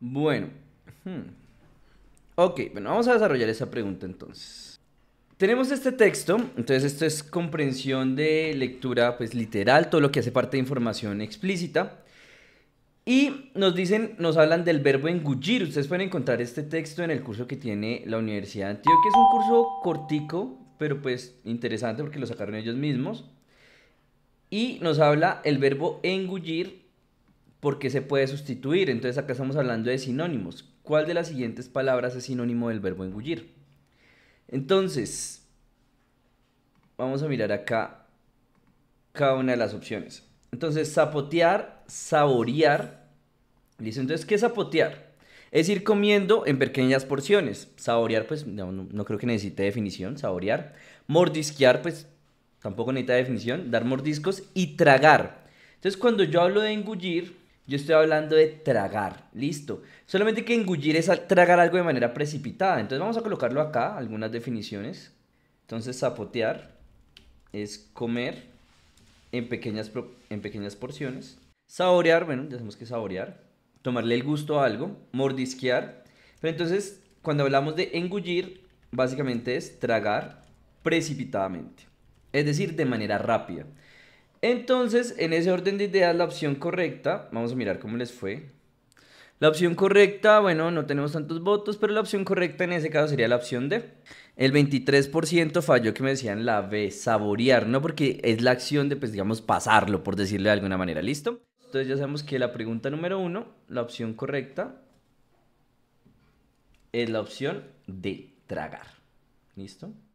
Bueno. Hmm. Ok, bueno, vamos a desarrollar esa pregunta entonces. Tenemos este texto, entonces esto es comprensión de lectura pues literal, todo lo que hace parte de información explícita. Y nos dicen, nos hablan del verbo engullir. Ustedes pueden encontrar este texto en el curso que tiene la Universidad de Antioquia. Es un curso cortico, pero pues interesante porque lo sacaron ellos mismos. Y nos habla el verbo engullir porque se puede sustituir. Entonces acá estamos hablando de sinónimos. ¿Cuál de las siguientes palabras es sinónimo del verbo engullir? Entonces, vamos a mirar acá cada una de las opciones. Entonces, zapotear, saborear. ¿Listo? Entonces, ¿qué es zapotear? Es ir comiendo en pequeñas porciones. Saborear, pues, no, no creo que necesite definición, saborear. Mordisquear, pues, tampoco necesita definición. Dar mordiscos y tragar. Entonces, cuando yo hablo de engullir, yo estoy hablando de tragar, listo. Solamente que engullir es tragar algo de manera precipitada. Entonces vamos a colocarlo acá, algunas definiciones. Entonces zapotear es comer en pequeñas, en pequeñas porciones. Saborear, bueno, ya que saborear. Tomarle el gusto a algo. Mordisquear. Pero entonces, cuando hablamos de engullir, básicamente es tragar precipitadamente. Es decir, de manera rápida. Entonces, en ese orden de ideas, la opción correcta, vamos a mirar cómo les fue. La opción correcta, bueno, no tenemos tantos votos, pero la opción correcta en ese caso sería la opción de El 23% falló que me decían la B, saborear, ¿no? Porque es la acción de, pues, digamos, pasarlo, por decirlo de alguna manera, ¿listo? Entonces ya sabemos que la pregunta número uno, la opción correcta, es la opción de tragar, ¿listo?